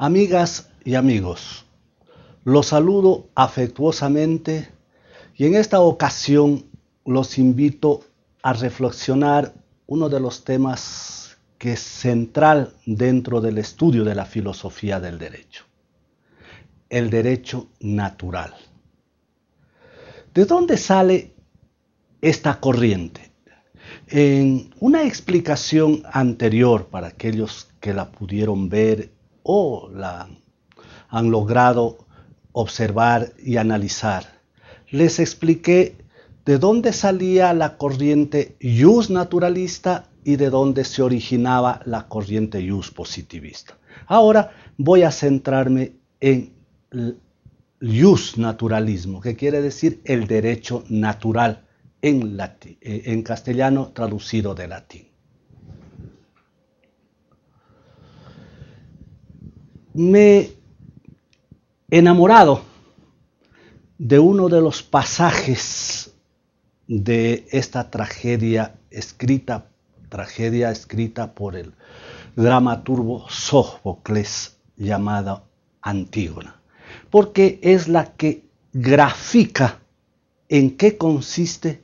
Amigas y amigos, los saludo afectuosamente y en esta ocasión los invito a reflexionar uno de los temas que es central dentro del estudio de la filosofía del derecho, el derecho natural. ¿De dónde sale esta corriente? En una explicación anterior para aquellos que la pudieron ver o la han logrado observar y analizar. Les expliqué de dónde salía la corriente Jus naturalista y de dónde se originaba la corriente Jus positivista. Ahora voy a centrarme en el Jus naturalismo, que quiere decir el derecho natural en, latín, eh, en castellano traducido de latín. me he enamorado de uno de los pasajes de esta tragedia escrita, tragedia escrita por el dramaturgo Sófocles llamada Antígona, porque es la que grafica en qué consiste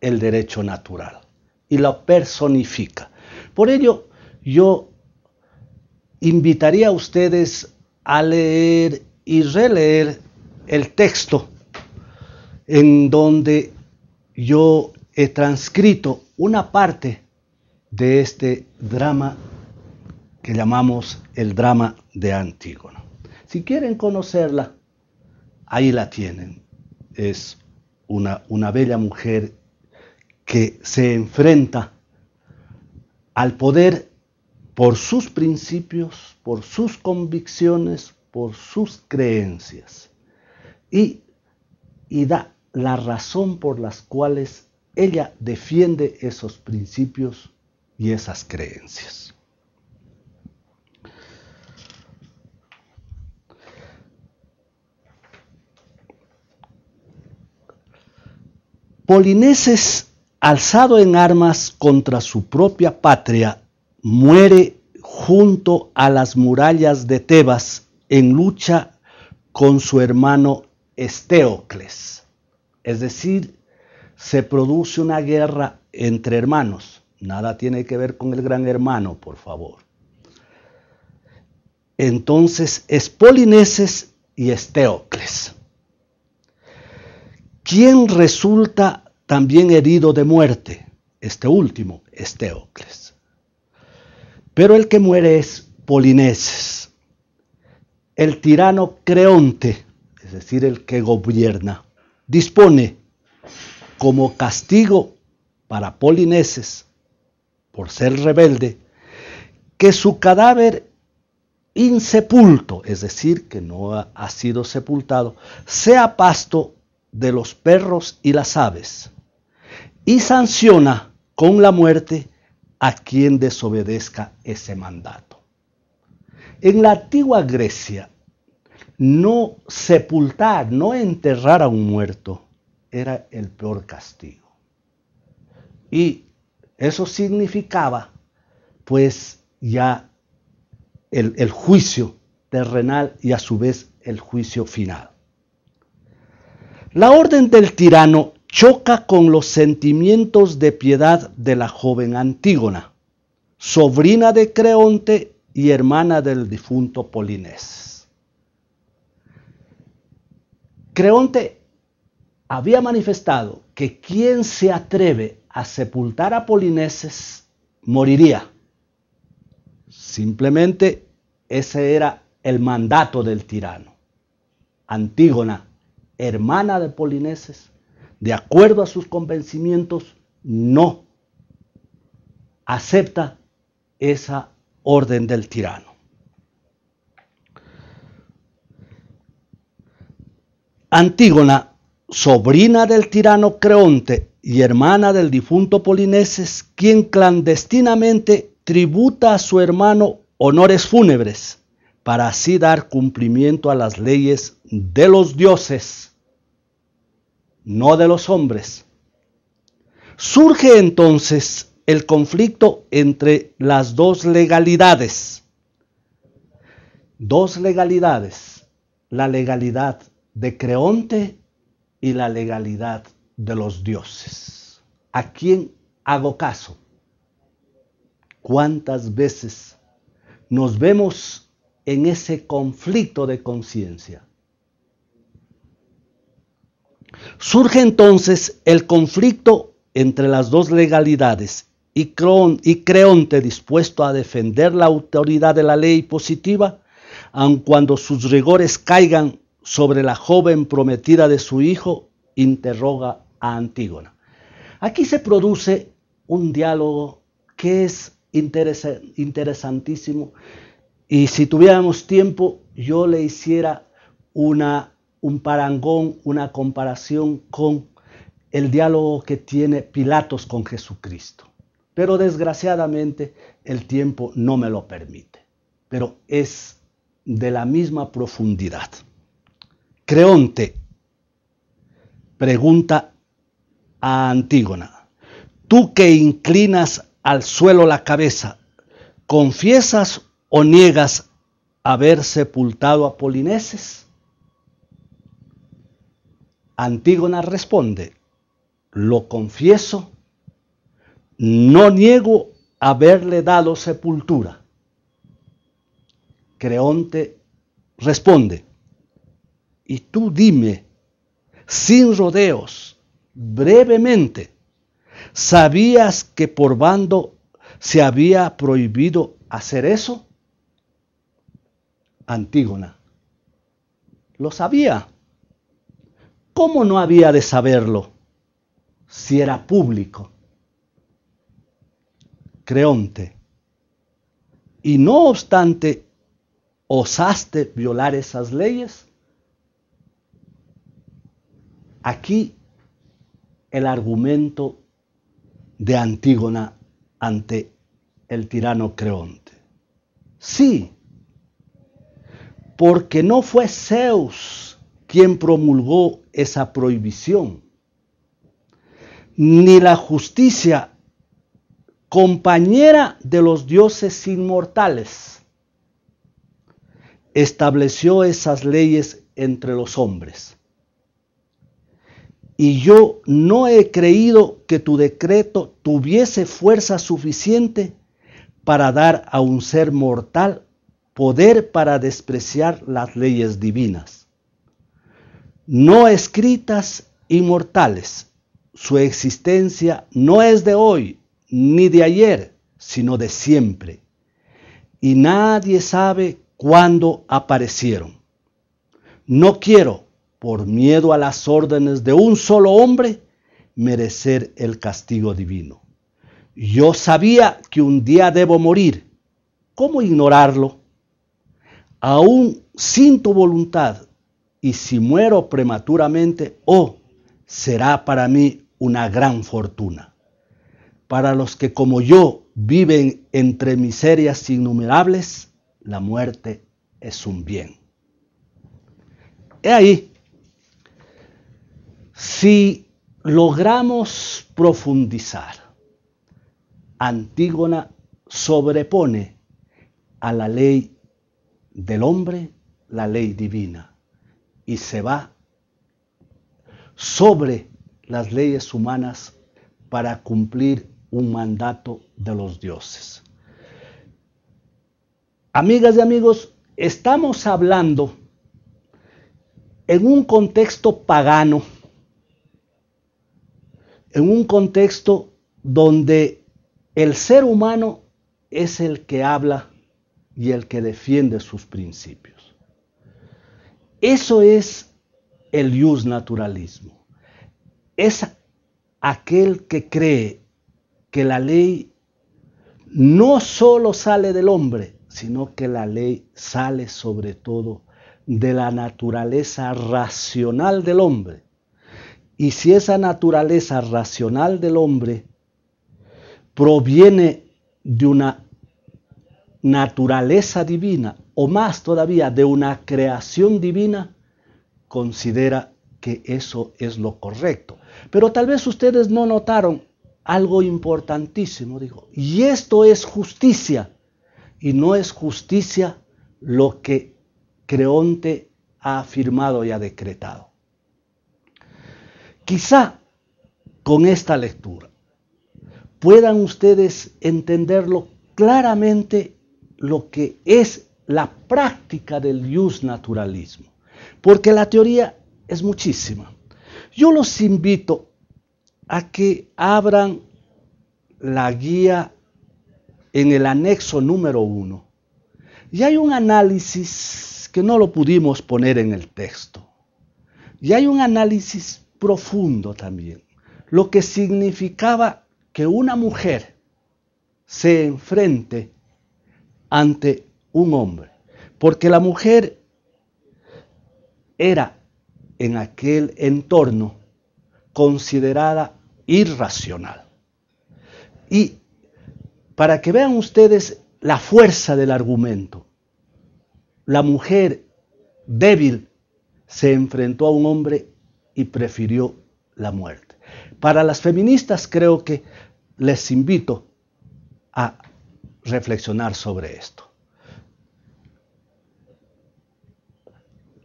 el derecho natural y lo personifica. Por ello, yo invitaría a ustedes a leer y releer el texto en donde yo he transcrito una parte de este drama que llamamos el drama de Antígono. Si quieren conocerla, ahí la tienen. Es una, una bella mujer que se enfrenta al poder por sus principios, por sus convicciones, por sus creencias. Y, da la razón por las cuales ella defiende esos principios y esas creencias. Polineses, alzado en armas contra su propia patria, muere junto a las murallas de Tebas en lucha con su hermano Esteocles. Es decir, se produce una guerra entre hermanos. Nada tiene que ver con el gran hermano, por favor. Entonces, Espolineses y Esteocles. ¿Quién resulta también herido de muerte? Este último, Esteocles. Pero el que muere es Polineses, el tirano Creonte, es decir, el que gobierna, dispone como castigo para Polineses, por ser rebelde, que su cadáver insepulto, es decir, que no ha sido sepultado, sea pasto de los perros y las aves, y sanciona con la muerte a quien desobedezca ese mandato. En la antigua Grecia, no sepultar, no enterrar a un muerto, era el peor castigo. Y eso significaba, pues, ya el, juicio terrenal y a su vez el juicio final. La orden del tirano choca con los sentimientos de piedad de la joven Antígona, sobrina de Creonte y hermana del difunto Polinés. Creonte había manifestado que quien se atreve a sepultar a Polineses moriría. Simplemente ese era el mandato del tirano. Antígona, hermana de Polineses, de acuerdo a sus convencimientos, no acepta esa orden del tirano. Antígona, sobrina del tirano Creonte y hermana del difunto Polineses, quien clandestinamente tributa a su hermano honores fúnebres para así dar cumplimiento a las leyes de los dioses no de los hombres. Surge entonces el conflicto entre las dos legalidades. Dos legalidades, la legalidad de Creonte y la legalidad de los dioses. ¿A quién hago caso? ¿Cuántas veces nos vemos en ese conflicto de conciencia? Surge entonces el conflicto entre las dos legalidades y, Creonte dispuesto a defender la autoridad de la ley positiva, aun cuando sus rigores caigan sobre la joven prometida de su hijo, interroga a Antígona. Aquí se produce un diálogo que es interesantísimo y si tuviéramos tiempo yo le hiciera una un parangón, una comparación con el diálogo que tiene Pilatos con Jesucristo. Pero desgraciadamente el tiempo no me lo permite. Pero es de la misma profundidad. Creonte pregunta a Antígona, tú que inclinas al suelo la cabeza, ¿confiesas o niegas haber sepultado a Polineses? Antígona responde, lo confieso, no niego haberle dado sepultura. Creonte responde, y tú dime, sin rodeos, brevemente, ¿sabías que por bando se había prohibido hacer eso? Antígona, lo sabía, ¿Cómo no había de saberlo si era público? Creonte. Y no obstante, osaste violar esas leyes. Aquí el argumento de Antígona ante el tirano Creonte. Sí, porque no fue Zeus ¿Quién promulgó esa prohibición. Ni la justicia, compañera de los dioses inmortales, estableció esas leyes entre los hombres. Y yo no he creído que tu decreto tuviese fuerza suficiente para dar a un ser mortal poder para despreciar las leyes divinas no escritas inmortales. Su existencia no es de hoy ni de ayer, sino de siempre. Y nadie sabe cuándo aparecieron. No quiero, por miedo a las órdenes de un solo hombre, merecer el castigo divino. Yo sabía que un día debo morir. ¿Cómo ignorarlo? Aún sin tu voluntad, y si muero prematuramente, oh, será para mí una gran fortuna. Para los que como yo viven entre miserias innumerables, la muerte es un bien. He ahí, si logramos profundizar, Antígona sobrepone a la ley del hombre la ley divina y se va sobre las leyes humanas para cumplir un mandato de los dioses. Amigas y amigos, estamos hablando en un contexto pagano, en un contexto donde el ser humano es el que habla y el que defiende sus principios. Eso es el ius naturalismo. Es aquel que cree que la ley no solo sale del hombre, sino que la ley sale sobre todo de la naturaleza racional del hombre. Y si esa naturaleza racional del hombre proviene de una naturaleza divina, o más todavía de una creación divina, considera que eso es lo correcto. Pero tal vez ustedes no notaron algo importantísimo, digo, y esto es justicia, y no es justicia lo que Creonte ha afirmado y ha decretado. Quizá con esta lectura puedan ustedes entenderlo claramente lo que es la práctica del naturalismo, porque la teoría es muchísima. Yo los invito a que abran la guía en el anexo número uno. Y hay un análisis que no lo pudimos poner en el texto. Y hay un análisis profundo también. Lo que significaba que una mujer se enfrente ante un hombre, porque la mujer era en aquel entorno considerada irracional. Y para que vean ustedes la fuerza del argumento, la mujer débil se enfrentó a un hombre y prefirió la muerte. Para las feministas creo que les invito a reflexionar sobre esto.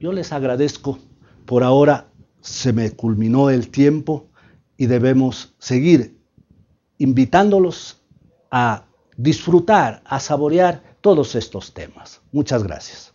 Yo les agradezco. Por ahora se me culminó el tiempo y debemos seguir invitándolos a disfrutar, a saborear todos estos temas. Muchas gracias.